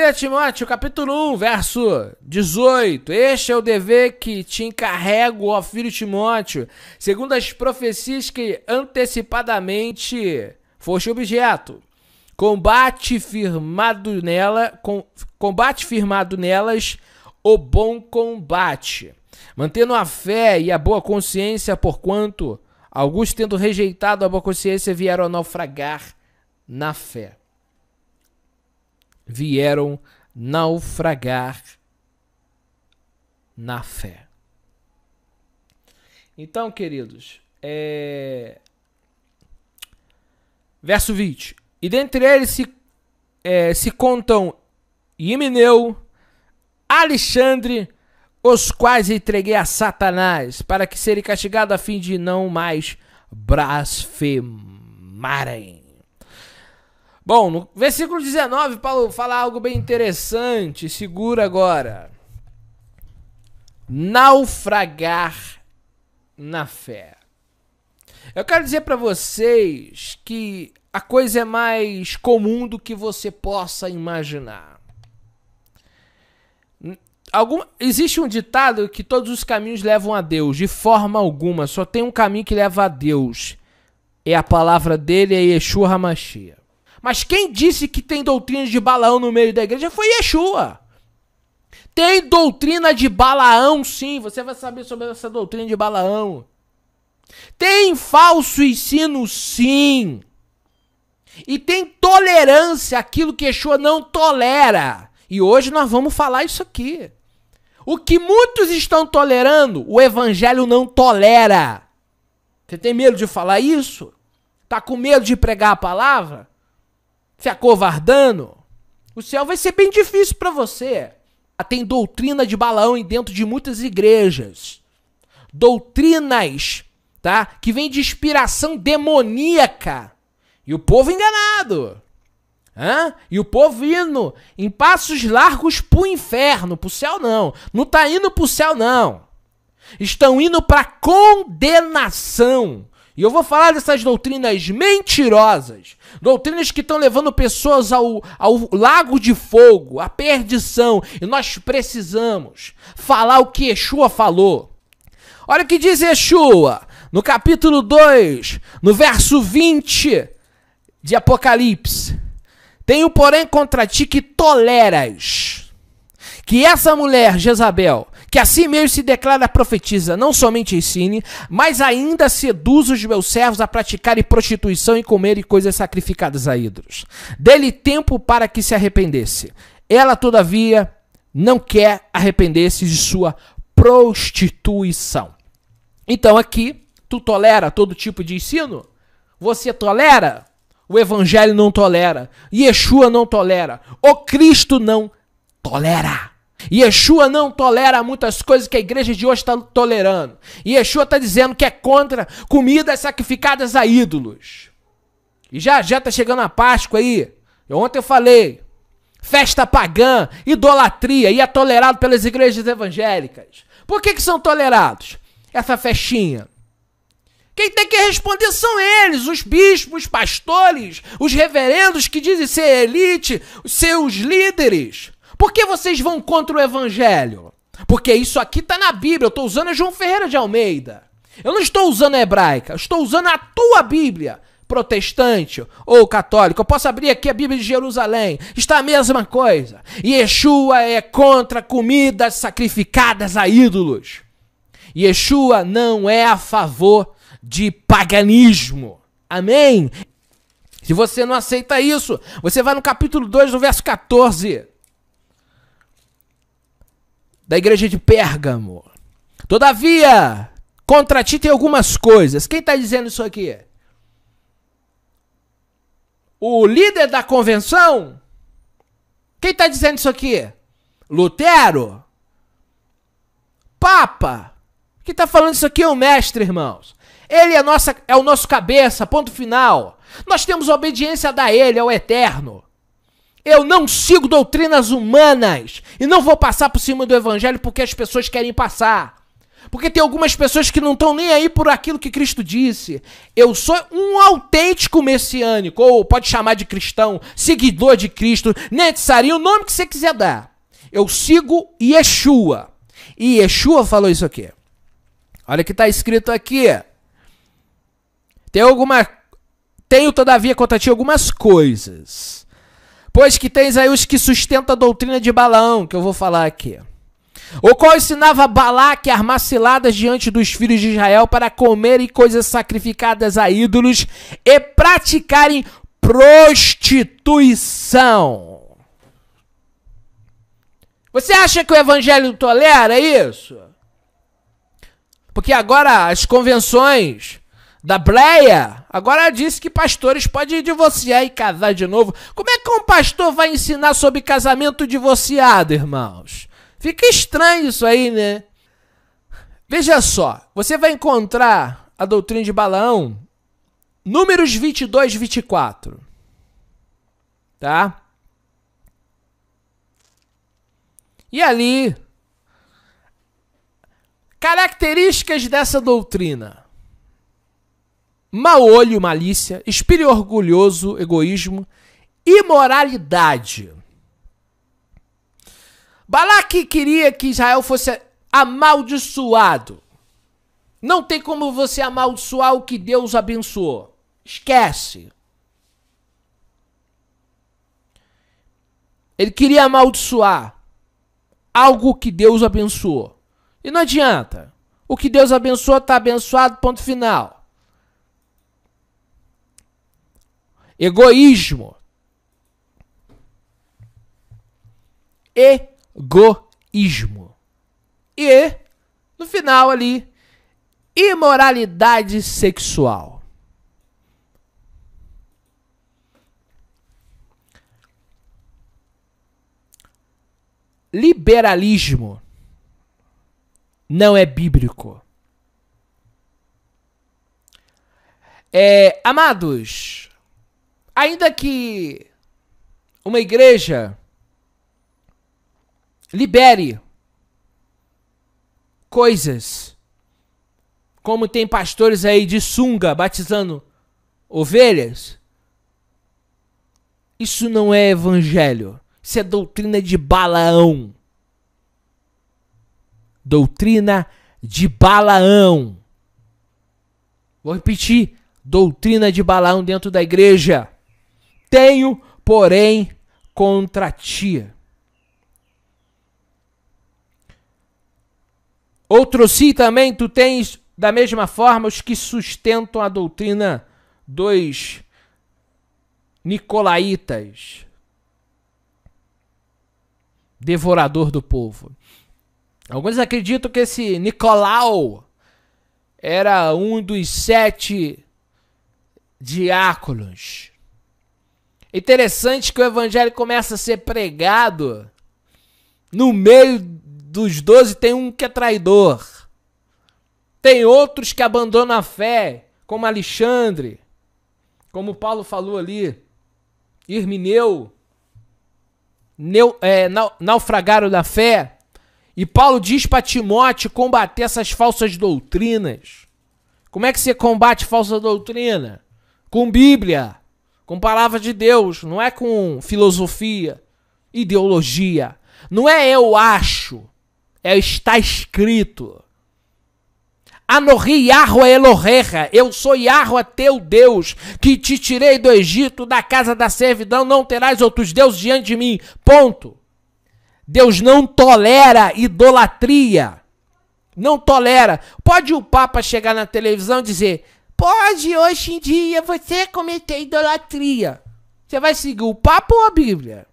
1 Timóteo capítulo 1, verso 18. Este é o dever que te encarrego, ó filho Timóteo, segundo as profecias que antecipadamente foste objeto. Combate firmado nela, com, combate firmado nelas o bom combate, mantendo a fé e a boa consciência, porquanto alguns tendo rejeitado a boa consciência vieram a naufragar na fé vieram naufragar na fé. Então, queridos, é... verso 20. E dentre eles se, é, se contam Himeneu, Alexandre, os quais entreguei a Satanás, para que serem castigados a fim de não mais blasfemarem. Bom, no versículo 19, Paulo fala algo bem interessante, segura agora. Naufragar na fé. Eu quero dizer para vocês que a coisa é mais comum do que você possa imaginar. Algum, existe um ditado que todos os caminhos levam a Deus, de forma alguma, só tem um caminho que leva a Deus. É a palavra dele, é Yeshua Hamashiach. Mas quem disse que tem doutrina de Balaão no meio da igreja foi Yeshua. Tem doutrina de Balaão, sim. Você vai saber sobre essa doutrina de Balaão. Tem falso ensino, sim. E tem tolerância aquilo que Yeshua não tolera. E hoje nós vamos falar isso aqui. O que muitos estão tolerando, o evangelho não tolera. Você tem medo de falar isso? Tá com medo de pregar a palavra? se acovardando, o céu vai ser bem difícil para você. Ah, tem doutrina de Balaão dentro de muitas igrejas. Doutrinas, tá? Que vem de inspiração demoníaca. E o povo enganado. Hã? E o povo indo em passos largos pro inferno, pro céu não. Não tá indo pro céu não. Estão indo pra condenação. E eu vou falar dessas doutrinas mentirosas, doutrinas que estão levando pessoas ao, ao lago de fogo, à perdição, e nós precisamos falar o que Yeshua falou. Olha o que diz Yeshua no capítulo 2, no verso 20 de Apocalipse. Tenho, porém, contra ti que toleras que essa mulher, Jezabel, que assim mesmo se declara profetiza, não somente ensine, mas ainda seduz os meus servos a praticarem prostituição e comerem coisas sacrificadas a ídolos. Dê-lhe tempo para que se arrependesse. Ela, todavia, não quer arrepender-se de sua prostituição. Então aqui, tu tolera todo tipo de ensino? Você tolera? O evangelho não tolera, Yeshua não tolera, o Cristo não tolera. Yeshua não tolera muitas coisas que a igreja de hoje está tolerando. Yeshua está dizendo que é contra comidas sacrificadas a ídolos. E já já está chegando a Páscoa aí. Ontem eu falei. Festa pagã, idolatria, e é tolerado pelas igrejas evangélicas. Por que, que são tolerados essa festinha? Quem tem que responder são eles, os bispos, os pastores, os reverendos que dizem ser elite, os seus líderes. Por que vocês vão contra o evangelho? Porque isso aqui tá na Bíblia, eu estou usando a é João Ferreira de Almeida. Eu não estou usando a hebraica, eu estou usando a tua Bíblia, protestante ou católico. Eu posso abrir aqui a Bíblia de Jerusalém, está a mesma coisa. Yeshua é contra comidas sacrificadas a ídolos. Yeshua não é a favor de paganismo. Amém? Se você não aceita isso, você vai no capítulo 2, no verso 14 da igreja de Pérgamo. Todavia, contra ti tem algumas coisas. Quem está dizendo isso aqui? O líder da convenção? Quem está dizendo isso aqui? Lutero? Papa? Quem está falando isso aqui é o mestre, irmãos. Ele é, nossa, é o nosso cabeça, ponto final. Nós temos obediência a ele, ao eterno. Eu não sigo doutrinas humanas e não vou passar por cima do evangelho porque as pessoas querem passar. Porque tem algumas pessoas que não estão nem aí por aquilo que Cristo disse. Eu sou um autêntico messiânico, ou pode chamar de cristão, seguidor de Cristo, Netzarim, o nome que você quiser dar. Eu sigo Yeshua. E Yeshua falou isso aqui. Olha o que está escrito aqui. Tem alguma. Tenho, todavia, contra ti algumas coisas Pois que tens aí os que sustenta a doutrina de Balaão, que eu vou falar aqui. O qual ensinava Balaque a armar ciladas diante dos filhos de Israel para comerem coisas sacrificadas a ídolos e praticarem prostituição. Você acha que o evangelho tolera isso? Porque agora as convenções da Bleia, agora disse que pastores podem divorciar e casar de novo. Como é que um pastor vai ensinar sobre casamento divorciado, irmãos? Fica estranho isso aí, né? Veja só, você vai encontrar a doutrina de Balaão, números 22 e 24. Tá? E ali, características dessa doutrina mau olho, malícia, espírito orgulhoso, egoísmo, imoralidade. Balaque queria que Israel fosse amaldiçoado. Não tem como você amaldiçoar o que Deus abençoou. Esquece. Ele queria amaldiçoar algo que Deus abençoou. E não adianta. O que Deus abençoou está abençoado, ponto final. Egoísmo. Egoísmo. E, no final ali, imoralidade sexual. Liberalismo não é bíblico. É, amados, ainda que uma igreja libere coisas, como tem pastores aí de sunga batizando ovelhas, isso não é evangelho. Isso é doutrina de Balaão. Doutrina de Balaão. Vou repetir: doutrina de Balaão dentro da igreja. Tenho, porém, contra ti. Outro si também tu tens da mesma forma os que sustentam a doutrina dos Nicolaitas, devorador do povo. Alguns acreditam que esse Nicolau era um dos sete diáconos Interessante que o evangelho começa a ser pregado. No meio dos doze tem um que é traidor. Tem outros que abandonam a fé, como Alexandre, como Paulo falou ali, Irmineu, neu, é, naufragaram da fé. E Paulo diz para Timóteo combater essas falsas doutrinas. Como é que você combate falsa doutrina? Com Bíblia com palavras de Deus, não é com filosofia, ideologia. Não é eu acho, é está escrito. Anohi Yahweh Elohecha, eu sou Yahweh teu Deus, que te tirei do Egito, da casa da servidão, não terás outros deuses diante de mim. Ponto. Deus não tolera idolatria. Não tolera. Pode o Papa chegar na televisão e dizer: pode hoje em dia você cometer idolatria. Você vai seguir o papo ou a Bíblia?